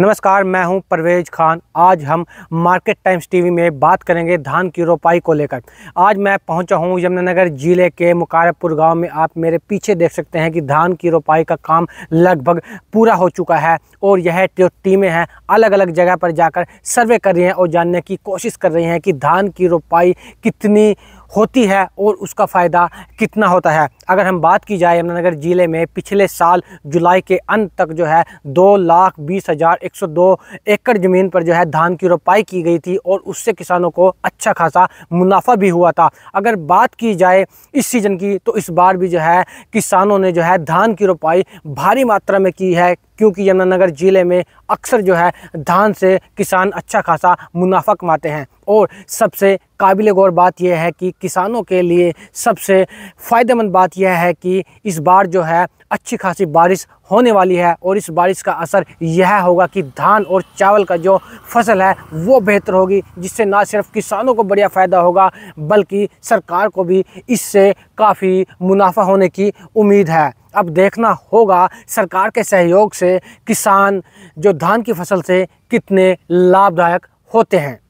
नमस्कार मैं हूं परवेज खान आज हम मार्केट टाइम्स टीवी में बात करेंगे धान की रोपाई को लेकर आज मैं पहुंचा हूं यमुनानगर जिले के मुकारपुर गांव में आप मेरे पीछे देख सकते हैं कि धान की रोपाई का काम लगभग पूरा हो चुका है और यह जो टीमें हैं अलग अलग जगह पर जाकर सर्वे कर रही हैं और जानने की कोशिश कर रही हैं कि धान की रोपाई कितनी होती है और उसका फ़ायदा कितना होता है अगर हम बात की जाए यमुनानगर ज़िले में पिछले साल जुलाई के अंत तक जो है दो लाख बीस हज़ार एक सौ दो एकड़ ज़मीन पर जो है धान की रोपाई की गई थी और उससे किसानों को अच्छा खासा मुनाफा भी हुआ था अगर बात की जाए इस सीज़न की तो इस बार भी जो है किसानों ने जो है धान की रोपाई भारी मात्रा में की है क्योंकि यमुनानगर ज़िले में अक्सर जो है धान से किसान अच्छा खासा मुनाफा कमाते हैं और सबसे काबिल गौर बात यह है कि किसानों के लिए सबसे फ़ायदेमंद बात यह है कि इस बार जो है अच्छी खासी बारिश होने वाली है और इस बारिश का असर यह होगा कि धान और चावल का जो फसल है वो बेहतर होगी जिससे ना सिर्फ किसानों को बढ़िया फ़ायदा होगा बल्कि सरकार को भी इससे काफ़ी मुनाफा होने की उम्मीद है अब देखना होगा सरकार के सहयोग से किसान जो धान की फसल से कितने लाभदायक होते हैं